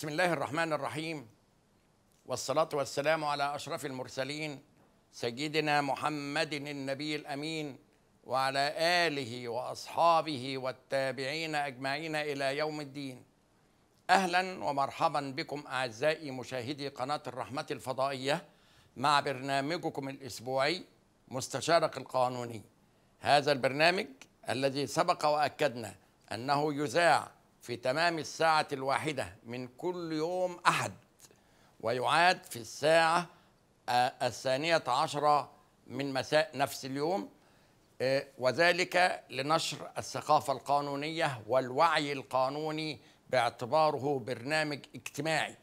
بسم الله الرحمن الرحيم والصلاة والسلام على أشرف المرسلين سيدنا محمد النبي الأمين وعلى آله وأصحابه والتابعين أجمعين إلى يوم الدين أهلا ومرحبا بكم أعزائي مشاهدي قناة الرحمة الفضائية مع برنامجكم الأسبوعي مستشارك القانوني هذا البرنامج الذي سبق وأكدنا أنه يذاع في تمام الساعة الواحدة من كل يوم أحد ويعاد في الساعة آه، الثانية عشرة من مساء نفس اليوم آه، وذلك لنشر الثقافة القانونية والوعي القانوني باعتباره برنامج اجتماعي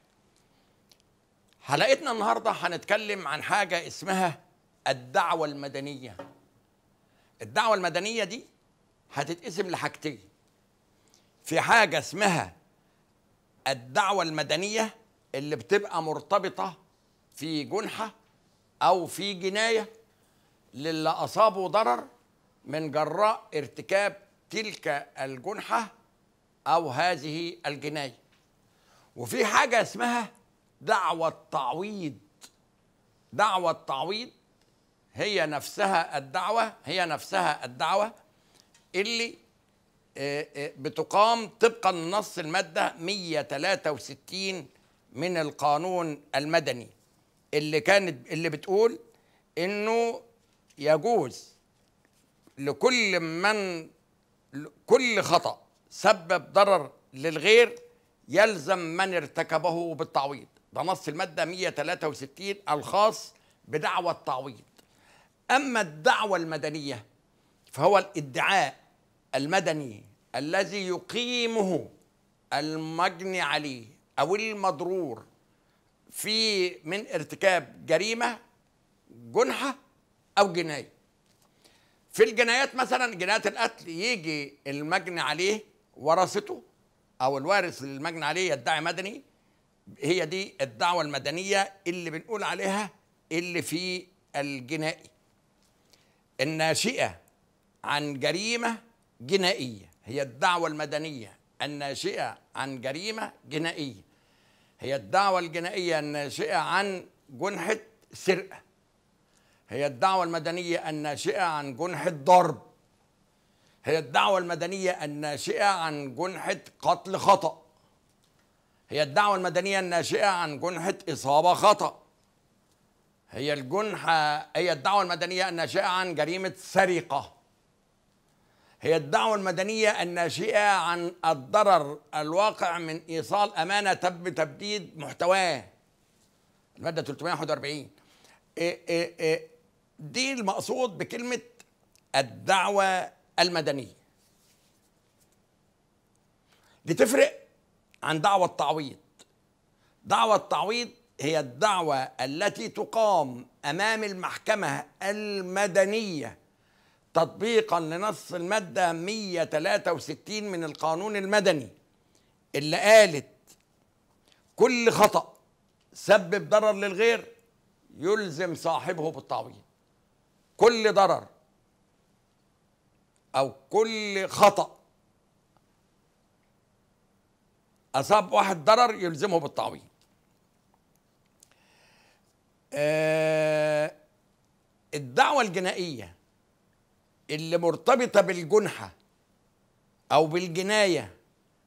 حلقتنا النهاردة هنتكلم عن حاجة اسمها الدعوة المدنية الدعوة المدنية دي هتتقسم لحاجتين في حاجه اسمها الدعوه المدنيه اللي بتبقى مرتبطه في جنحه او في جنايه للي اصابوا ضرر من جراء ارتكاب تلك الجنحه او هذه الجنايه وفي حاجه اسمها دعوه تعويض دعوه تعويض هي نفسها الدعوه هي نفسها الدعوه اللي آه، آه، بتقام طبقا لنص المادة 163 من القانون المدني اللي كانت اللي بتقول انه يجوز لكل من كل خطأ سبب ضرر للغير يلزم من ارتكبه بالتعويض ده نص المادة 163 الخاص بدعوى التعويض أما الدعوة المدنية فهو الادعاء المدني الذي يقيمه المجني عليه أو المضرور في من ارتكاب جريمة جنحة أو جناية في الجنايات مثلا جنايات القتل يجي المجني عليه ورثته أو الوارث للمجني عليه يدعي مدني هي دي الدعوة المدنية اللي بنقول عليها اللي في الجنائي الناشئة عن جريمة جنائية هي الدعوة المدنية الناشئة عن جريمة جنائية هي الدعوة الجنائية الناشئة عن جنحة سرقة هي الدعوة المدنية الناشئة عن جنحة ضرب هي الدعوة المدنية الناشئة عن جنحة قتل خطأ هي الدعوة المدنية الناشئة عن جنحة إصابة خطأ هي الجنحة هي الدعوة المدنية الناشئة عن جريمة سرقة هي الدعوة المدنية الناشئة عن الضرر الواقع من إيصال أمانة تم تبديد محتواه المادة 341 إيه إيه إيه دي المقصود بكلمة الدعوة المدنية دي تفرق عن دعوة التعويض دعوة التعويض هي الدعوة التي تقام أمام المحكمة المدنية تطبيقا لنص المادة 163 من القانون المدني اللي قالت كل خطأ سبب ضرر للغير يلزم صاحبه بالتعويض كل ضرر أو كل خطأ أصاب واحد ضرر يلزمه بالتعويض آه، الدعوة الجنائية اللي مرتبطه بالجنحه او بالجنايه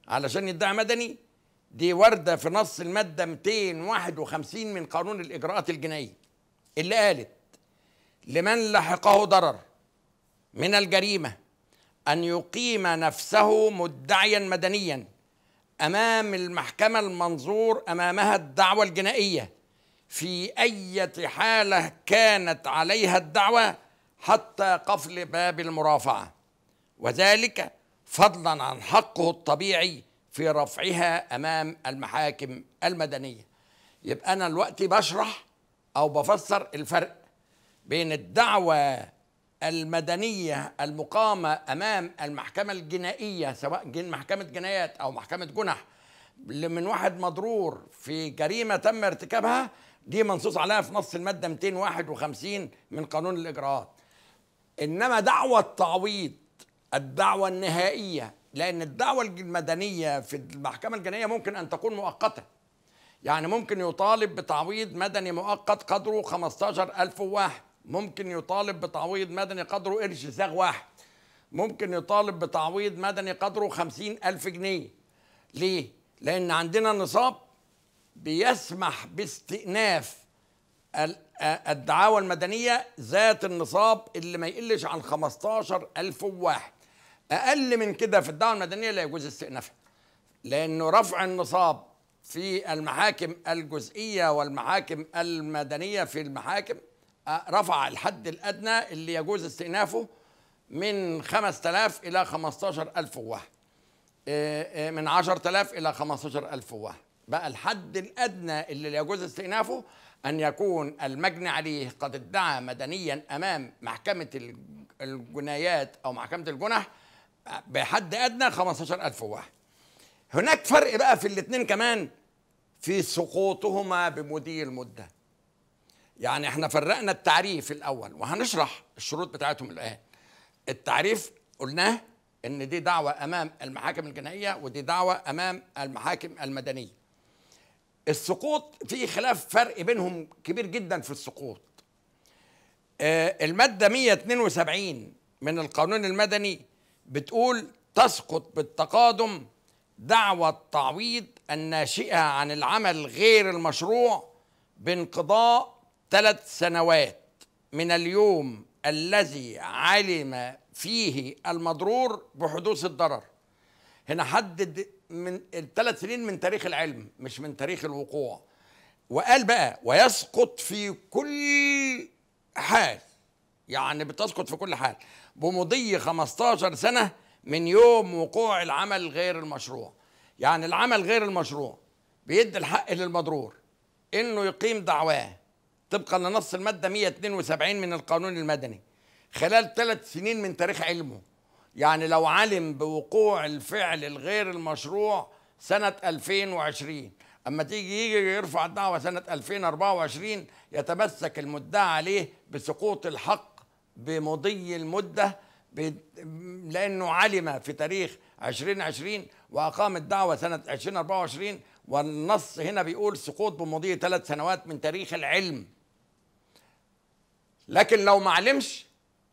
علشان يدعي مدني دي وارده في نص الماده 251 من قانون الاجراءات الجنائيه اللي قالت لمن لحقه ضرر من الجريمه ان يقيم نفسه مدعيا مدنيا امام المحكمه المنظور امامها الدعوه الجنائيه في اي حاله كانت عليها الدعوه حتى قفل باب المرافعة وذلك فضلا عن حقه الطبيعي في رفعها أمام المحاكم المدنية يبقى أنا الوقت بشرح أو بفسر الفرق بين الدعوة المدنية المقامة أمام المحكمة الجنائية سواء جن محكمة جنايات أو محكمة جنح من واحد مضرور في جريمة تم ارتكابها دي منصوص عليها في نص المادة 251 من قانون الإجراءات انما دعوه التعويض الدعوه النهائيه لان الدعوه المدنيه في المحكمه الجنائيه ممكن ان تكون مؤقته يعني ممكن يطالب بتعويض مدني مؤقت قدره 15000 واحد ممكن يطالب بتعويض مدني قدره قرش زاغ واحد ممكن يطالب بتعويض مدني قدره 50000 جنيه ليه لان عندنا نصاب بيسمح باستئناف الدعاوى المدنية ذات النصاب اللي ما يقلش عن 15000 واحد أقل من كده في الدعوى المدنية لا يجوز استئنافها لأنه رفع النصاب في المحاكم الجزئية والمحاكم المدنية في المحاكم رفع الحد الأدنى اللي يجوز استئنافه من 5000 إلى 15000 واحد من 10000 إلى 15000 واحد بقى الحد الأدنى اللي يجوز استئنافه أن يكون المجني عليه قد ادعى مدنيا أمام محكمة الجنايات أو محكمة الجنح بحد أدنى 15000 واحد هناك فرق بقى في الاثنين كمان في سقوطهما بمضي المدة يعني احنا فرقنا التعريف الأول وهنشرح الشروط بتاعتهم الآن التعريف قلناه ان دي دعوة أمام المحاكم الجنائية ودي دعوة أمام المحاكم المدنية السقوط في خلاف فرق بينهم كبير جدا في السقوط آه، المادة 172 من القانون المدني بتقول تسقط بالتقادم دعوى التعويض الناشئة عن العمل غير المشروع بانقضاء ثلاث سنوات من اليوم الذي علم فيه المضرور بحدوث الضرر هنا حدد من الثلاث سنين من تاريخ العلم مش من تاريخ الوقوع وقال بقى ويسقط في كل حال يعني بتسقط في كل حال بمضي 15 سنة من يوم وقوع العمل غير المشروع يعني العمل غير المشروع بيدي الحق للمضرور انه يقيم دعواه طبقا لنص المادة 172 من القانون المدني خلال ثلاث سنين من تاريخ علمه يعني لو علم بوقوع الفعل الغير المشروع سنة 2020 أما تيجي يجي يرفع الدعوة سنة 2024 يتمسك المدعى عليه بسقوط الحق بمضي المدة لأنه علم في تاريخ 2020 وأقام الدعوة سنة 2024 والنص هنا بيقول سقوط بمضي ثلاث سنوات من تاريخ العلم لكن لو ما علمش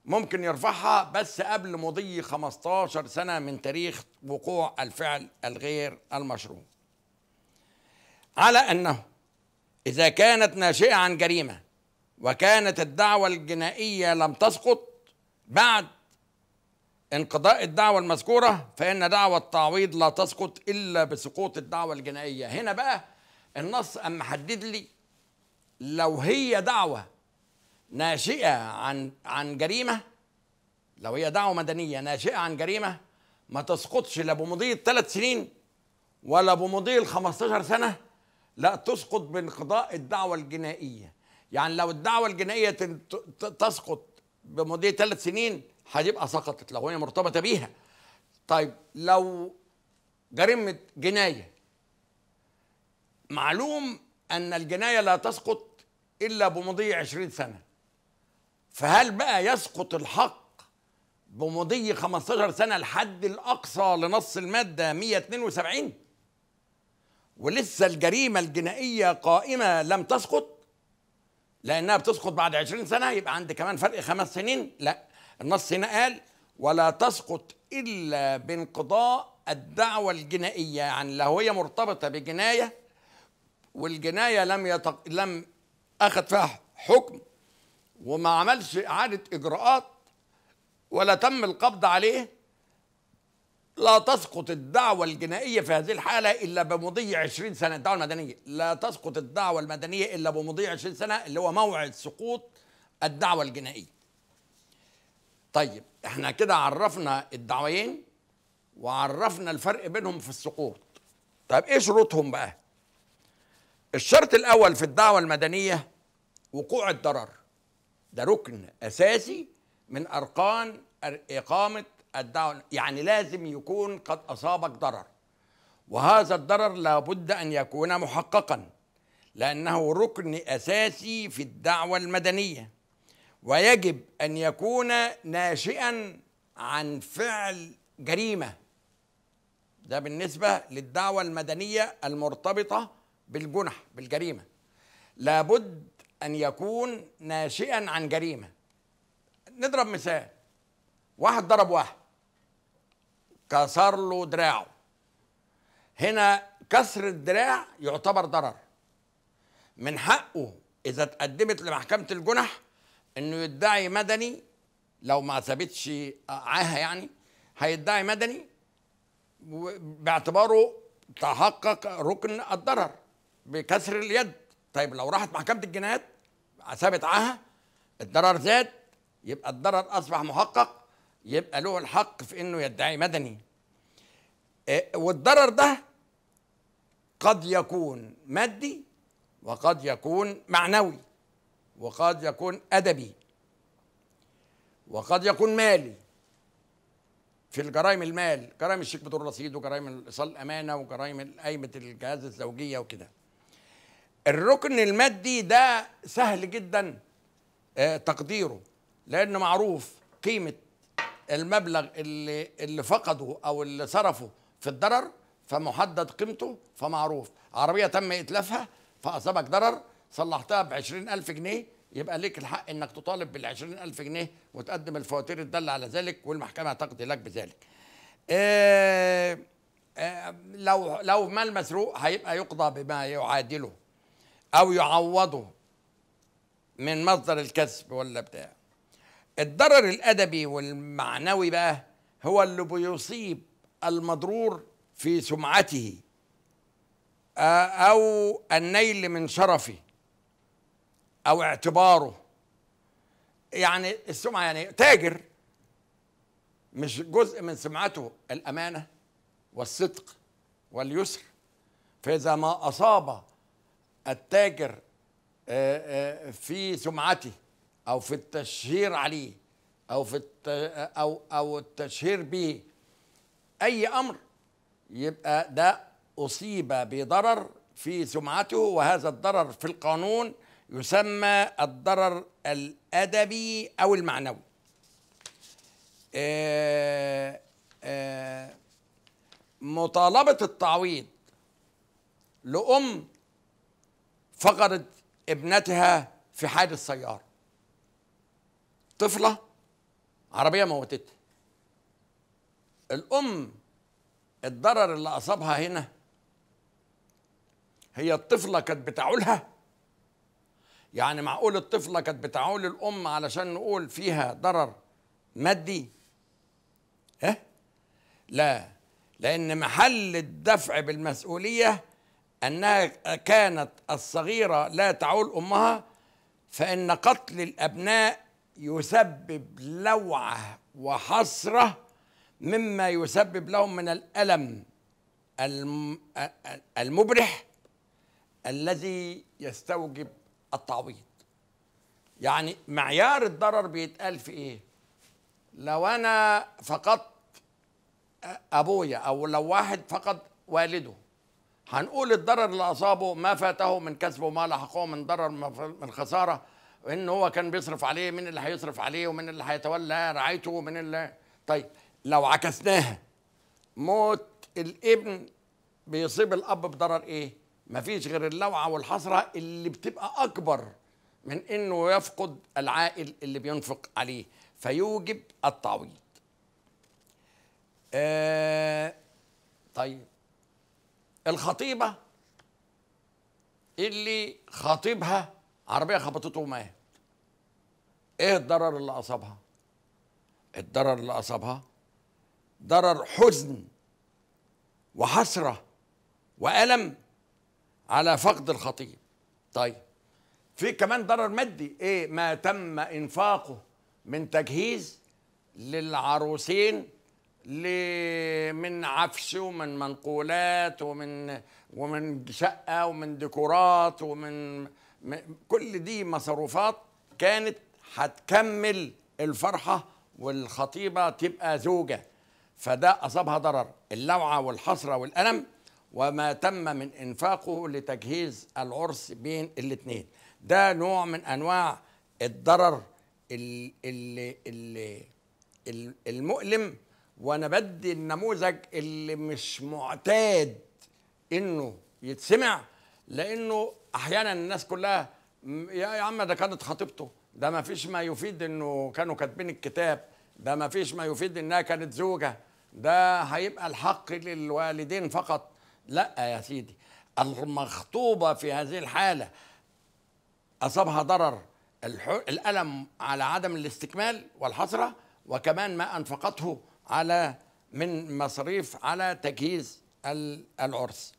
ممكن يرفعها بس قبل مضي 15 سنة من تاريخ وقوع الفعل الغير المشروع على أنه إذا كانت ناشئة عن جريمة وكانت الدعوة الجنائية لم تسقط بعد انقضاء الدعوة المذكورة فإن دعوة التعويض لا تسقط إلا بسقوط الدعوة الجنائية هنا بقى النص أم حدد لي لو هي دعوة ناشئه عن عن جريمه لو هي دعوه مدنيه ناشئه عن جريمه ما تسقطش لا بمضي الثلاث سنين ولا بمضي ال 15 سنه لا تسقط بانقضاء الدعوه الجنائيه يعني لو الدعوه الجنائيه تسقط بمضي ثلاث سنين هتبقى سقطت لو هي مرتبطه بيها طيب لو جريمه جنايه معلوم ان الجنايه لا تسقط الا بمضي 20 سنه فهل بقى يسقط الحق بمضي 15 سنة الحد الأقصى لنص المادة 172 ولسه الجريمة الجنائية قائمة لم تسقط لأنها بتسقط بعد 20 سنة يبقى عندي كمان فرق خمس سنين لا النص هنا قال ولا تسقط إلا بانقضاء الدعوة الجنائية يعني لو هي مرتبطة بجناية والجناية لم يتق... لم أخذ فيها حكم وما عملش إعادة إجراءات ولا تم القبض عليه لا تسقط الدعوة الجنائية في هذه الحالة إلا بمضي 20 سنة الدعوة المدنية لا تسقط الدعوة المدنية إلا بمضي 20 سنة اللي هو موعد سقوط الدعوة الجنائية طيب احنا كده عرفنا الدعويين وعرفنا الفرق بينهم في السقوط طيب ايه شروطهم بقى الشرط الاول في الدعوة المدنية وقوع الضرر ده ركن اساسي من اركان اقامه الدعوه يعني لازم يكون قد اصابك ضرر وهذا الضرر لابد ان يكون محققا لانه ركن اساسي في الدعوه المدنيه ويجب ان يكون ناشئا عن فعل جريمه ده بالنسبه للدعوه المدنيه المرتبطه بالجنح بالجريمه لابد أن يكون ناشئا عن جريمة نضرب مثال واحد ضرب واحد كسر له دراعه هنا كسر الدراع يعتبر ضرر من حقه إذا تقدمت لمحكمة الجنح إنه يدعي مدني لو ما ثبتش عاهة يعني هيدعي مدني باعتباره تحقق ركن الضرر بكسر اليد طيب لو راحت محكمه الجنايات ثابت عاها الضرر زاد يبقى الضرر اصبح محقق يبقى له الحق في انه يدعي مدني آه، والضرر ده قد يكون مادي وقد يكون معنوي وقد يكون ادبي وقد يكون مالي في الجرائم المال جرائم الشيك بدور رصيد وجرائم ايصال الامانه وجرائم قايمه الجهاز الزوجيه وكده الركن المادي ده سهل جدا آه، تقديره لأن معروف قيمة المبلغ اللي اللي فقده أو اللي صرفه في الضرر فمحدد قيمته فمعروف عربية تم إتلافها فأصابك ضرر صلحتها ب 20000 جنيه يبقى ليك الحق انك تطالب بال 20000 جنيه وتقدم الفواتير الداله على ذلك والمحكمه تقضي لك بذلك. آه آه لو لو مال مسروق هيبقى يقضى بما يعادله او يعوضه من مصدر الكسب ولا بتاع الضرر الادبي والمعنوي بقى هو اللي بيصيب المضرور في سمعته او النيل من شرفه او اعتباره يعني السمعه يعني تاجر مش جزء من سمعته الامانه والصدق واليسر فاذا ما اصاب التاجر آه، آه، في سمعته او في التشهير عليه او في آه، او او التشهير به اي امر يبقى ده اصيب بضرر في سمعته وهذا الضرر في القانون يسمى الضرر الادبي او المعنوي مطالبه التعويض لام فقدت ابنتها في حادث سيارة طفلة عربية موتتها الأم الضرر اللي أصابها هنا هي الطفلة كانت بتعولها يعني معقول الطفلة كانت بتعول الأم علشان نقول فيها ضرر مادي ها لا لأن محل الدفع بالمسؤولية أنها كانت الصغيرة لا تعول أمها فإن قتل الأبناء يسبب لوعة وحسرة مما يسبب لهم من الألم المبرح الذي يستوجب التعويض يعني معيار الضرر بيتقال في ايه لو انا فقدت ابويا او لو واحد فقد والده هنقول الضرر اللي اصابه ما فاته من كسب وما لحقه من ضرر من خساره ان هو كان بيصرف عليه مين اللي هيصرف عليه ومين اللي هيتولى رعايته ومين اللي طيب لو عكسناها موت الابن بيصيب الاب بضرر ايه مفيش غير اللوعه والحسره اللي بتبقى اكبر من انه يفقد العائل اللي بينفق عليه فيوجب التعويض آه طيب الخطيبه اللي خطيبها عربيه خبطته ومات ايه الضرر اللي اصابها الضرر اللي اصابها ضرر حزن وحسره والم على فقد الخطيب طيب في كمان ضرر مادي ايه ما تم انفاقه من تجهيز للعروسين من عفش ومن منقولات ومن ومن شقه ومن ديكورات ومن كل دي مصروفات كانت هتكمل الفرحه والخطيبه تبقى زوجه فده اصابها ضرر اللوعه والحسره والالم وما تم من انفاقه لتجهيز العرس بين الاثنين ده نوع من انواع الضرر اللي اللي المؤلم وانا بدي النموذج اللي مش معتاد انه يتسمع لانه احيانا الناس كلها يا عم ده كانت خطيبته ده ما فيش ما يفيد انه كانوا كاتبين الكتاب ده ما فيش ما يفيد انها كانت زوجه ده هيبقى الحق للوالدين فقط لا يا سيدي المخطوبه في هذه الحاله اصابها ضرر الالم على عدم الاستكمال والحسره وكمان ما انفقته على من مصاريف على تجهيز العرس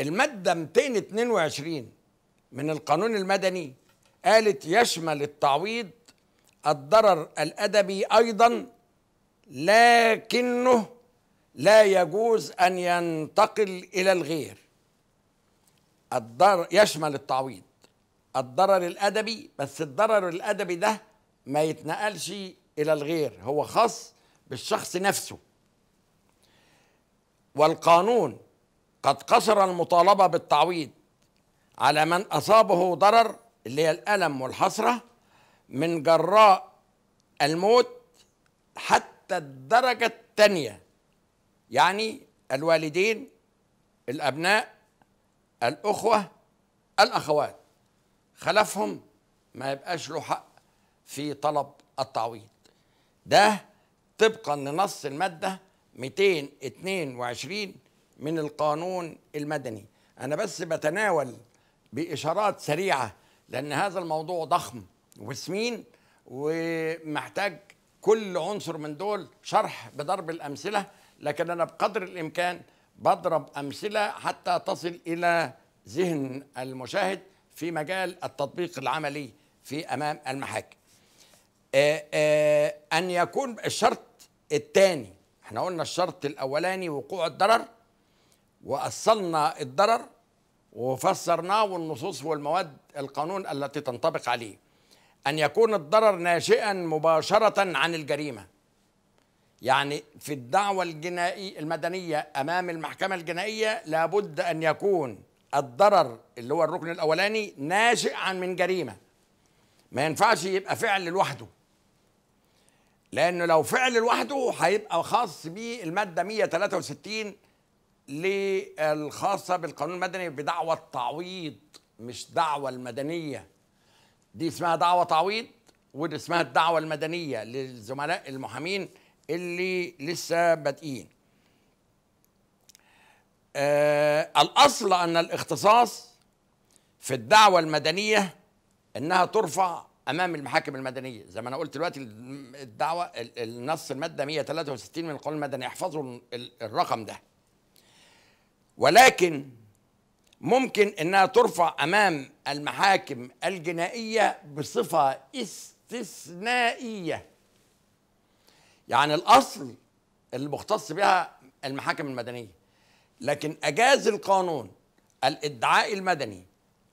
المادة 222 من القانون المدني قالت يشمل التعويض الضرر الأدبي أيضا لكنه لا يجوز أن ينتقل إلى الغير الضرر يشمل التعويض الضرر الأدبي بس الضرر الأدبي ده ما يتنقلش إلى الغير هو خاص بالشخص نفسه والقانون قد قصر المطالبة بالتعويض على من أصابه ضرر اللي هي الألم والحسرة من جراء الموت حتى الدرجة الثانية يعني الوالدين الأبناء الأخوة الأخوات خلفهم ما يبقاش له حق في طلب التعويض ده طبقا لنص المادة 222 من القانون المدني أنا بس بتناول بإشارات سريعة لأن هذا الموضوع ضخم وسمين ومحتاج كل عنصر من دول شرح بضرب الأمثلة لكن أنا بقدر الإمكان بضرب أمثلة حتى تصل إلى ذهن المشاهد في مجال التطبيق العملي في أمام المحاكم آه، آه، أن يكون الشرط الثاني احنا قلنا الشرط الأولاني وقوع الضرر وأصلنا الضرر وفسرناه والنصوص والمواد القانون التي تنطبق عليه أن يكون الضرر ناشئا مباشرة عن الجريمة يعني في الدعوة الجنائية المدنية أمام المحكمة الجنائية لابد أن يكون الضرر اللي هو الركن الأولاني ناشئ عن من جريمة ما ينفعش يبقى فعل لوحده لانه لو فعل لوحده هيبقى خاص بالماده 163 للخاصه بالقانون المدني بدعوى التعويض مش دعوى المدنيه دي اسمها دعوى تعويض ودي اسمها الدعوى المدنيه للزملاء المحامين اللي لسه بادئين آه الاصل ان الاختصاص في الدعوى المدنيه انها ترفع امام المحاكم المدنيه زي ما انا قلت دلوقتي الدعوه النص الماده 163 من القانون المدني احفظوا الرقم ده ولكن ممكن انها ترفع امام المحاكم الجنائيه بصفه استثنائيه يعني الاصل المختص بها المحاكم المدنيه لكن اجاز القانون الادعاء المدني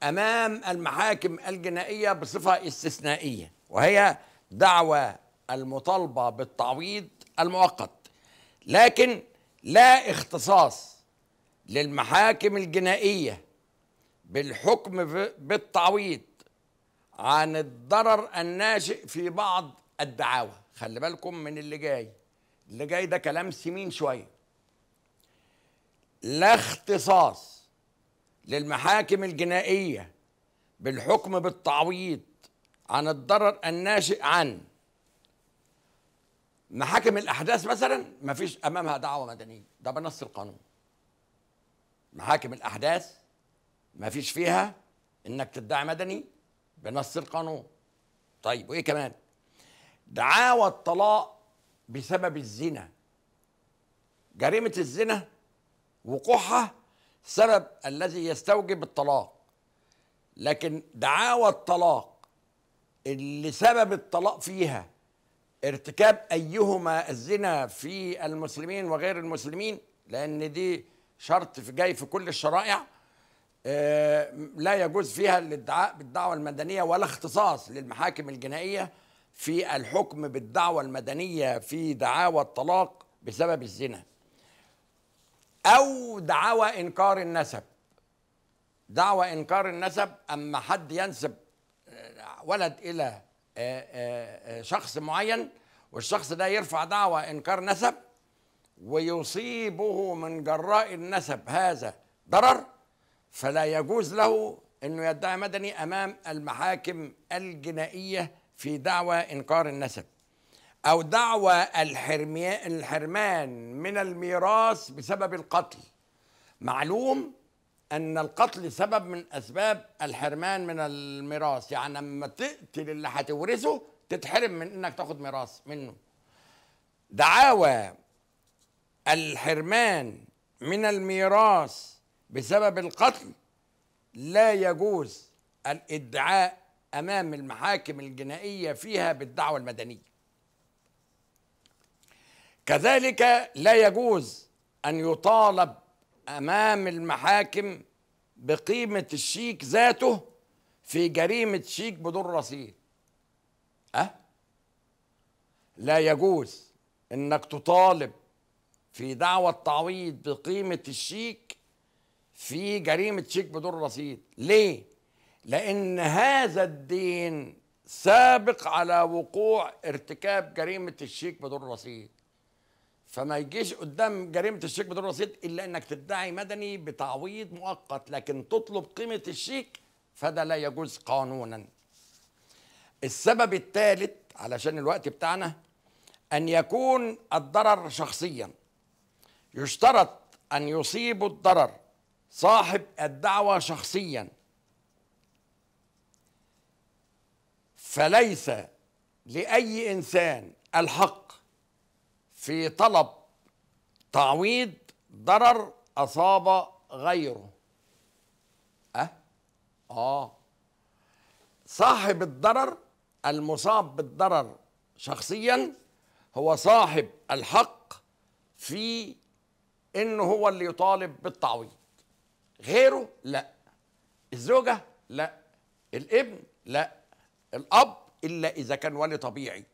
امام المحاكم الجنائيه بصفه استثنائيه وهي دعوى المطالبه بالتعويض المؤقت لكن لا اختصاص للمحاكم الجنائيه بالحكم بالتعويض عن الضرر الناشئ في بعض الدعاوى خلي بالكم من اللي جاي اللي جاي ده كلام سمين شويه لا اختصاص للمحاكم الجنائية بالحكم بالتعويض عن الضرر الناشئ عن محاكم الأحداث مثلا ما فيش أمامها دعوة مدنية ده بنص القانون محاكم الأحداث ما فيش فيها إنك تدعي مدني بنص القانون طيب وإيه كمان دعاوى الطلاق بسبب الزنا جريمة الزنا وقوعها السبب الذي يستوجب الطلاق لكن دعاوى الطلاق اللي سبب الطلاق فيها ارتكاب ايهما الزنا في المسلمين وغير المسلمين لان دي شرط في جاي في كل الشرائع آه، لا يجوز فيها الادعاء بالدعوة المدنية ولا اختصاص للمحاكم الجنائية في الحكم بالدعوة المدنية في دعاوى الطلاق بسبب الزنا أو دعوى إنكار النسب دعوى إنكار النسب أما حد ينسب آه، ولد إلى آه، آه، شخص معين والشخص ده يرفع دعوى إنكار نسب ويصيبه من جراء النسب هذا ضرر فلا يجوز له انه يدعي مدني امام المحاكم الجنائيه في دعوى انكار النسب أو دعوى الحرمان من الميراث بسبب القتل معلوم أن القتل سبب من أسباب الحرمان من الميراث يعني لما تقتل اللي هتورثه تتحرم من إنك تاخد ميراث منه دعاوى الحرمان من الميراث بسبب القتل لا يجوز الادعاء امام المحاكم الجنائيه فيها بالدعوى المدنيه كذلك لا يجوز أن يطالب أمام المحاكم بقيمة الشيك ذاته في جريمة شيك بدون رصيد أه؟ لا يجوز أنك تطالب في دعوة تعويض بقيمة الشيك في جريمة شيك بدون رصيد ليه؟ لأن هذا الدين سابق على وقوع ارتكاب جريمة الشيك بدون رصيد فما يجيش قدام جريمه الشيك بدون رصيد الا انك تدعي مدني بتعويض مؤقت لكن تطلب قيمه الشيك فده لا يجوز قانونا السبب الثالث علشان الوقت بتاعنا ان يكون الضرر شخصيا يشترط ان يصيب الضرر صاحب الدعوه شخصيا فليس لاي انسان الحق في طلب تعويض ضرر أصاب غيره أه؟ آه صاحب الضرر المصاب بالضرر شخصيا هو صاحب الحق في انه هو اللي يطالب بالتعويض غيره لا الزوجه لا الابن لا الاب الا اذا كان ولي طبيعي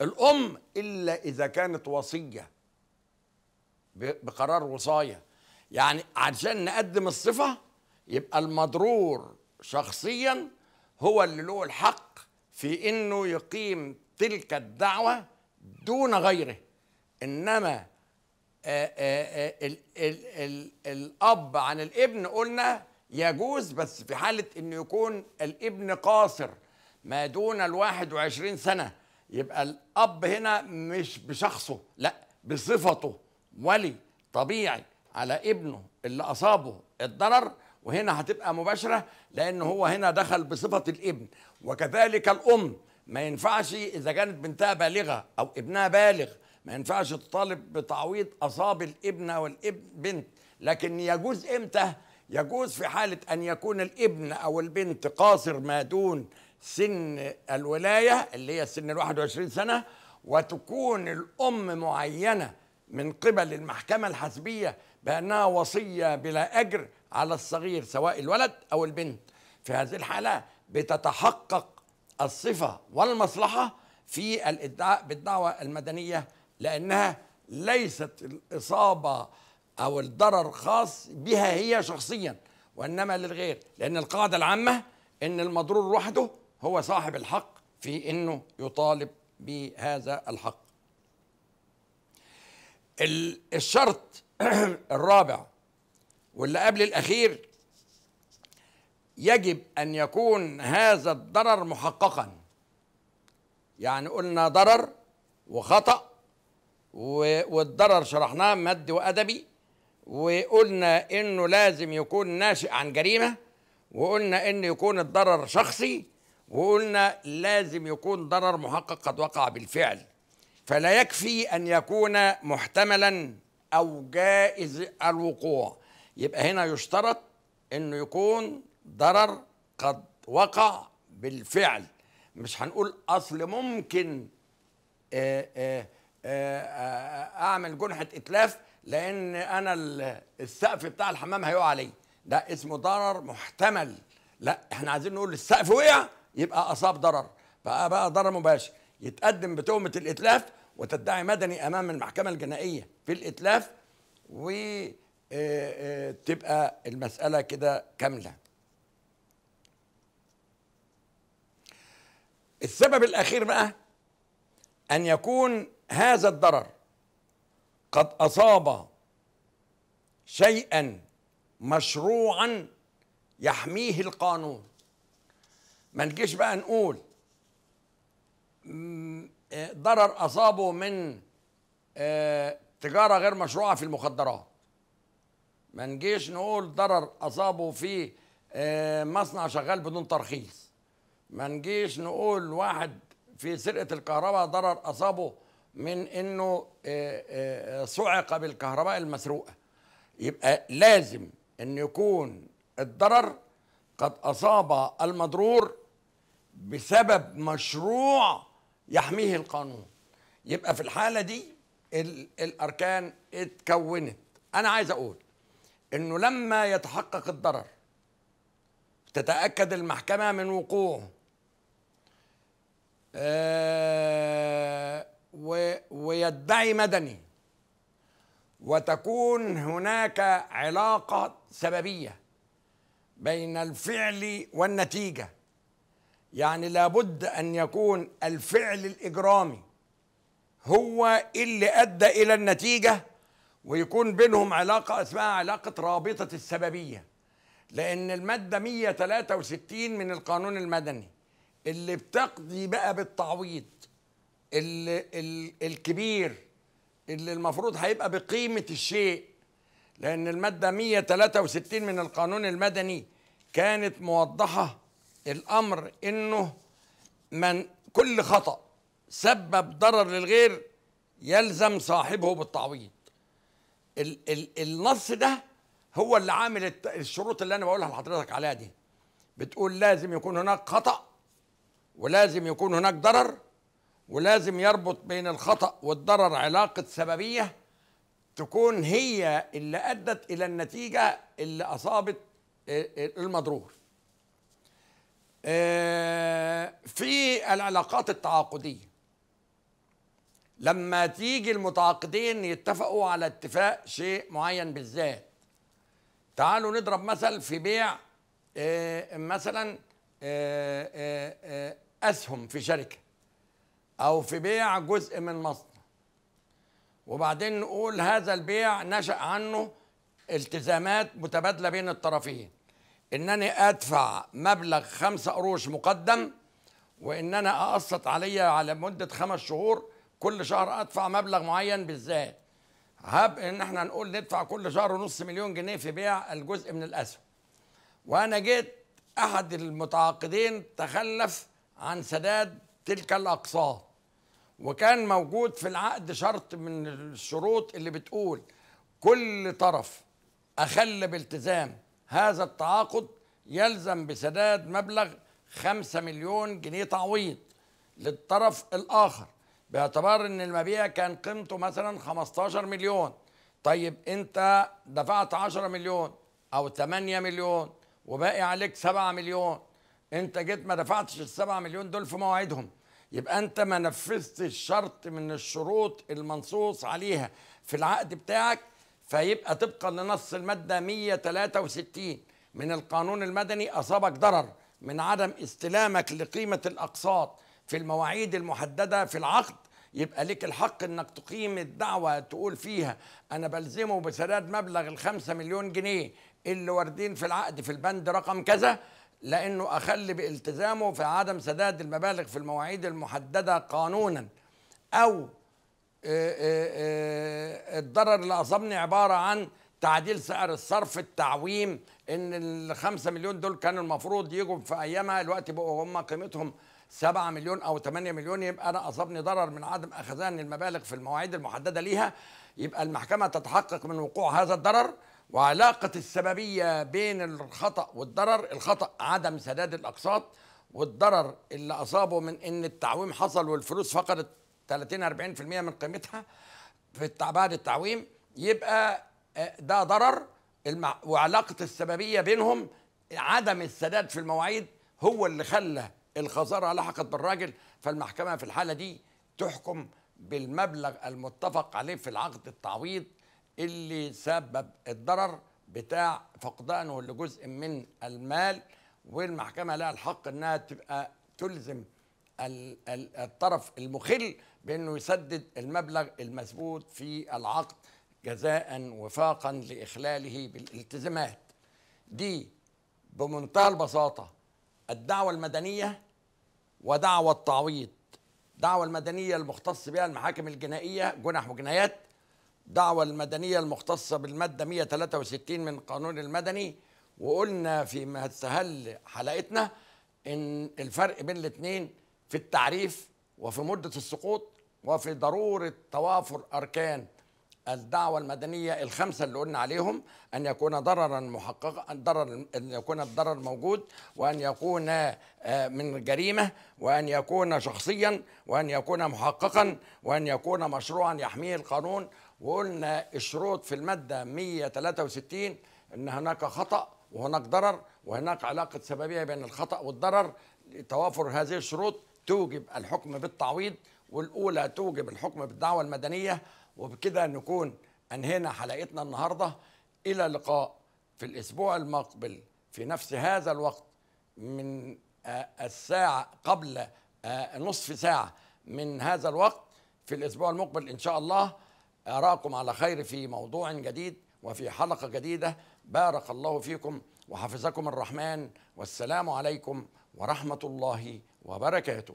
الأم إلا إذا كانت وصية بقرار وصاية يعني عشان نقدم الصفة يبقى المضرور شخصيا هو اللي له الحق في إنه يقيم تلك الدعوة دون غيره إنما آآ آآ ال ال ال الأب عن الابن قلنا يجوز بس في حالة إنه يكون الابن قاصر ما دون الواحد وعشرين سنة يبقى الاب هنا مش بشخصه لا بصفته ولي طبيعي على ابنه اللي اصابه الضرر وهنا هتبقى مباشره لان هو هنا دخل بصفه الابن وكذلك الام ما ينفعش اذا كانت بنتها بالغه او ابنها بالغ ما ينفعش تطالب بتعويض اصاب الابن او بنت لكن يجوز امتى يجوز في حاله ان يكون الابن او البنت قاصر ما دون سن الولايه اللي هي سن ال 21 سنه وتكون الام معينه من قبل المحكمه الحسبيه بانها وصيه بلا اجر على الصغير سواء الولد او البنت في هذه الحاله بتتحقق الصفه والمصلحه في الادعاء بالدعوه المدنيه لانها ليست الاصابه او الضرر خاص بها هي شخصيا وانما للغير لان القاعده العامه ان المضرور وحده هو صاحب الحق في انه يطالب بهذا الحق الشرط الرابع واللي قبل الاخير يجب ان يكون هذا الضرر محققا يعني قلنا ضرر وخطا والضرر شرحناه مادي وادبي وقلنا انه لازم يكون ناشئ عن جريمه وقلنا ان يكون الضرر شخصي وقلنا لازم يكون ضرر محقق قد وقع بالفعل فلا يكفي أن يكون محتملا أو جائز الوقوع يبقى هنا يشترط أنه يكون ضرر قد وقع بالفعل مش هنقول أصل ممكن آه، آه، آه، اعمل جنحه اتلاف لان انا السقف بتاع الحمام هيقع عليه ده اسمه ضرر محتمل لا احنا عايزين نقول السقف وقع يبقى اصاب ضرر بقى بقى ضرر مباشر يتقدم بتهمه الاتلاف وتدعي مدني امام المحكمه الجنائيه في الاتلاف وتبقى آه، آه، المساله كده كامله السبب الاخير بقى ان يكون هذا الضرر قد اصاب شيئا مشروعا يحميه القانون ما نجيش بقى نقول آه، ضرر اصابه من آه، تجاره غير مشروعه في المخدرات ما نجيش نقول ضرر اصابه في آه، مصنع شغال بدون ترخيص ما نجيش نقول واحد في سرقه الكهرباء ضرر اصابه من انه صعق بالكهرباء المسروقه يبقى لازم ان يكون الضرر قد اصاب المضرور بسبب مشروع يحميه القانون يبقى في الحاله دي الاركان اتكونت انا عايز اقول انه لما يتحقق الضرر تتاكد المحكمه من وقوعه آه ويدعي مدني وتكون هناك علاقه سببيه بين الفعل والنتيجه يعني لابد أن يكون الفعل الإجرامي هو اللي أدى إلى النتيجة ويكون بينهم علاقة اسمها علاقة رابطة السببية لأن المادة 163 من القانون المدني اللي بتقضي بقى بالتعويض الكبير اللي المفروض هيبقى بقيمة الشيء لأن المادة 163 من القانون المدني كانت موضحة الامر انه من كل خطا سبب ضرر للغير يلزم صاحبه بالتعويض ال ال النص ده هو اللي عامل الشروط اللي انا بقولها لحضرتك عليها دي بتقول لازم يكون هناك خطا ولازم يكون هناك ضرر ولازم يربط بين الخطا والضرر علاقه سببيه تكون هي اللي ادت الى النتيجه اللي اصابت المضرور آه، في العلاقات التعاقدية لما تيجي المتعاقدين يتفقوا على اتفاق شيء معين بالذات تعالوا نضرب مثل في بيع آه، مثلا آه، أسهم في شركة أو في بيع جزء من مصنع وبعدين نقول هذا البيع نشأ عنه التزامات متبادلة بين الطرفين انني ادفع مبلغ خمسة قروش مقدم وان انا اقسط عليا على مده خمس شهور كل شهر ادفع مبلغ معين بالذات هب ان احنا نقول ندفع كل شهر نص مليون جنيه في بيع الجزء من الاسهم وانا جيت احد المتعاقدين تخلف عن سداد تلك الاقساط وكان موجود في العقد شرط من الشروط اللي بتقول كل طرف اخل بالتزام هذا التعاقد يلزم بسداد مبلغ 5 مليون جنيه تعويض للطرف الآخر باعتبار ان المبيع كان قيمته مثلا 15 مليون طيب انت دفعت 10 مليون او 8 مليون وباقي عليك 7 مليون انت جيت ما دفعتش ال 7 مليون دول في مواعيدهم يبقى انت ما نفذتش شرط من الشروط المنصوص عليها في العقد بتاعك فيبقى طبقا لنص المادة 163 من القانون المدني أصابك ضرر من عدم استلامك لقيمة الأقساط في المواعيد المحددة في العقد يبقى لك الحق انك تقيم الدعوة تقول فيها انا بلزمه بسداد مبلغ الخمسة مليون جنيه اللي واردين في العقد في البند رقم كذا لانه اخل بالتزامه في عدم سداد المبالغ في المواعيد المحددة قانونا او آه، آه، آه، الضرر اللي اصابني عباره عن تعديل سعر الصرف التعويم ان ال 5 مليون دول كانوا المفروض يجوا في ايامها دلوقتي بقوا هم قيمتهم 7 مليون او 8 مليون يبقى انا اصابني ضرر من عدم اخذان المبالغ في المواعيد المحدده ليها يبقى المحكمه تتحقق من وقوع هذا الضرر وعلاقه السببيه بين الخطا والضرر الخطا عدم سداد الاقساط والضرر اللي اصابه من ان التعويم حصل والفلوس فقدت 30 40% من قيمتها في بعد التعويم يبقى آه، ده ضرر المع... وعلاقه السببيه بينهم عدم السداد في المواعيد هو اللي خلى الخساره لحقت بالراجل فالمحكمه في الحاله دي تحكم بالمبلغ المتفق عليه في العقد التعويض اللي سبب الضرر بتاع فقدانه لجزء من المال والمحكمه لها الحق انها تبقى تلزم الطرف المخل بانه يسدد المبلغ المثبوت في العقد جزاء وفاقا لاخلاله بالالتزامات دي بمنتهى البساطه الدعوه المدنيه ودعوه التعويض الدعوه المدنيه المختص بها المحاكم الجنائيه جنح وجنايات الدعوه المدنيه المختصه بالماده 163 من القانون المدني وقلنا في ما استهل حلقتنا ان الفرق بين الاثنين في التعريف وفي مدة السقوط وفي ضرورة توافر أركان الدعوة المدنية الخمسة اللي قلنا عليهم أن يكون ضررا محققا ضرر أن يكون الضرر موجود وأن يكون آه، من جريمة وأن يكون شخصيا وأن يكون محققا وأن يكون مشروعا يحميه القانون وقلنا الشروط في المادة 163 أن هناك خطأ وهناك ضرر وهناك علاقة سببية بين الخطأ والضرر لتوافر هذه الشروط توجب الحكم بالتعويض والأولى توجب الحكم بالدعوة المدنية وبكده نكون أنهينا حلقتنا النهاردة إلى لقاء في الأسبوع المقبل في نفس هذا الوقت من آه، الساعة قبل آه، نصف ساعة من هذا الوقت في الأسبوع المقبل إن شاء الله أراكم على خير في موضوع جديد وفي حلقة جديدة بارك الله فيكم وحفظكم الرحمن والسلام عليكم ورحمة الله وبركاته